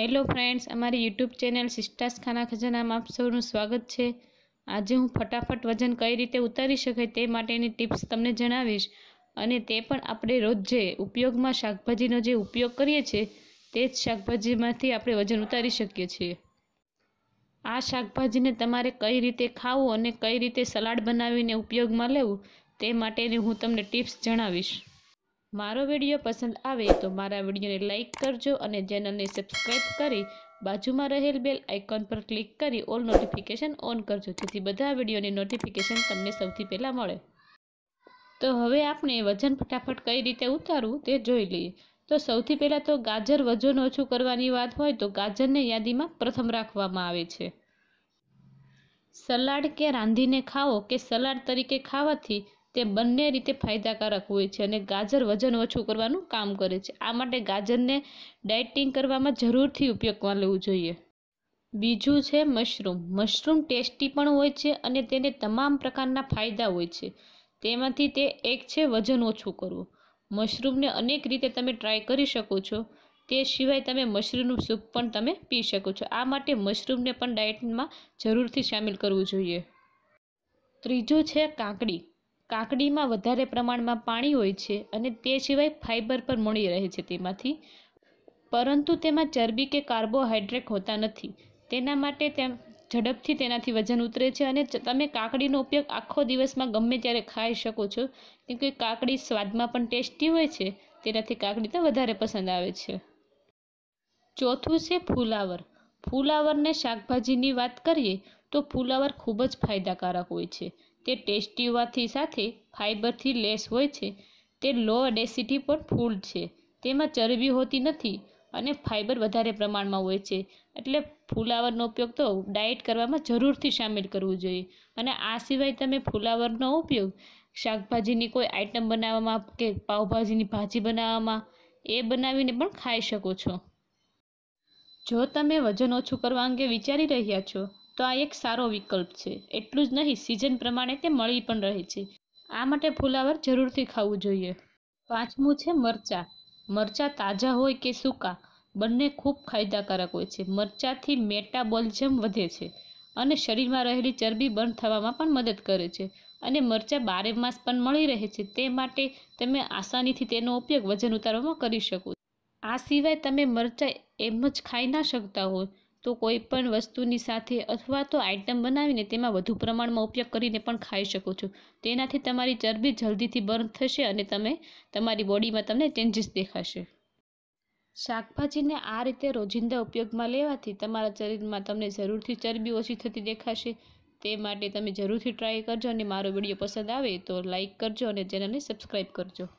hello friends અમારી YouTube channel સિસ્ટાસ ખાના ખજાનામાં આપ સૌનું સ્વાગત છે આજે હું ફટાફટ વજન કઈ રીતે ઉતારી શકાય તે માટેની ટિપ્સ તમને જણાવીશ અને તે પણ આપણે રોજ જે ઉપયોગમાં શાકભાજીનો જે ઉપયોગ કરીએ છીએ તે જ શાકભાજીમાંથી આપણે વજન ઉતારી શકીએ છીએ આ શાકભાજીને તમારે કઈ રીતે ખાવું અને કઈ રીતે સલાડ બનાવીને ઉપયોગમાં લેવું તે માટેની હું તમને ટિપ્સ જણાવીશ મારો વિડીયો પસંદ આવે તો મારા વિડીયોને લાઇક કરજો અને ચેનલને સબસ્ક્રાઈબ કરી બાજુમાં રહેલ બેલ આઇકોન પર ક્લિક કરી ઓલ નોટિફિકેશન ઓન કરજો જેથી બધા વિડીયોની નોટિફિકેશન તમને સૌથી પહેલાં મળે તો હવે આપણે વજન ફટાફટ કઈ રીતે ઉતારવું તે જોઈ લઈએ તો સૌથી પહેલાં તો ગાજર વજન ઓછું કરવાની વાત હોય તો ગાજરને યાદીમાં પ્રથમ રાખવામાં આવે છે સલાડ કે રાંધીને ખાઓ કે સલાડ તરીકે ખાવાથી તે બંને રીતે ફાયદાકારક હોય છે અને ગાજર વજન ઓછું કરવાનું કામ કરે છે આ માટે ગાજરને ડાયટિંગ કરવામાં જરૂરથી ઉપયોગમાં લેવું જોઈએ બીજું છે મશરૂમ મશરૂમ ટેસ્ટી પણ હોય છે અને તેને તમામ પ્રકારના ફાયદા હોય છે તેમાંથી તે એક છે વજન ઓછું કરવું મશરૂમને અનેક રીતે તમે ટ્રાય કરી શકો છો તે સિવાય તમે મશરૂમનું સૂપ પણ તમે પી શકો છો આ માટે મશરૂમને પણ ડાયટમાં જરૂરથી સામેલ કરવું જોઈએ ત્રીજું છે કાંકડી કાકડીમાં વધારે પ્રમાણમાં પાણી હોય છે અને તે સિવાય ફાઇબર પર મળી રહે છે તેમાંથી પરંતુ તેમાં ચરબી કે કાર્બોહાઈડ્રેટ હોતા નથી તેના માટે તેમ ઝડપથી તેનાથી વજન ઉતરે છે અને તમે કાકડીનો ઉપયોગ આખો દિવસમાં ગમે ત્યારે ખાઈ શકો છો કેમ કે કાકડી સ્વાદમાં પણ ટેસ્ટી હોય છે તેનાથી કાકડી તો વધારે પસંદ આવે છે ચોથું છે ફુલાવર ફુલાવરને શાકભાજીની વાત કરીએ તો ફુલાવર ખૂબ જ ફાયદાકારક હોય છે તે ટેસ્ટી હોવાથી સાથે ફાઇબરથી લેસ હોય છે તે લો ડેસિટી પણ ફૂડ છે તેમાં ચરબી હોતી નથી અને ફાઇબર વધારે પ્રમાણમાં હોય છે એટલે ફુલાવરનો ઉપયોગ તો ડાયટ કરવામાં જરૂરથી સામેલ કરવું જોઈએ અને આ સિવાય તમે ફુલાવરનો ઉપયોગ શાકભાજીની કોઈ આઈટમ બનાવવામાં કે પાવભાજીની ભાજી બનાવવામાં એ બનાવીને પણ ખાઈ શકો છો જો તમે વજન ઓછું કરવા અંગે વિચારી રહ્યા છો તો આ એક સારો વિકલ્પ છે એટલું જ નહીં સિઝન પ્રમાણે તે મળી પણ રહે છે આ માટે ફુલાવર જરૂરથી ખાવું જોઈએ પાંચમું છે મરચાં મરચાં તાજા હોય કે સૂકા બંને ખૂબ ફાયદાકારક હોય છે મરચાંથી મેટાબોલિઝમ વધે છે અને શરીરમાં રહેલી ચરબી બંધ થવામાં પણ મદદ કરે છે અને મરચાં બારે માસ પણ મળી રહે છે તે માટે તમે આસાનીથી તેનો ઉપયોગ વજન ઉતારવામાં કરી શકો આ સિવાય તમે મરચાં એમ જ ખાઈ ના શકતા હોય તો કોઈ પણ વસ્તુની સાથે અથવા તો આઇટમ બનાવીને તેમાં વધુ પ્રમાણમાં ઉપયોગ કરીને પણ ખાઈ શકો છો તેનાથી તમારી ચરબી જલ્દીથી બર્ન થશે અને તમે તમારી બોડીમાં તમને ચેન્જીસ દેખાશે શાકભાજીને આ રીતે રોજિંદા ઉપયોગમાં લેવાથી તમારા શરીરમાં તમને જરૂરથી ચરબી ઓછી થતી દેખાશે તે માટે તમે જરૂરથી ટ્રાય કરજો અને મારો વિડીયો પસંદ આવે તો લાઇક કરજો અને ચેનલને સબસ્ક્રાઈબ કરજો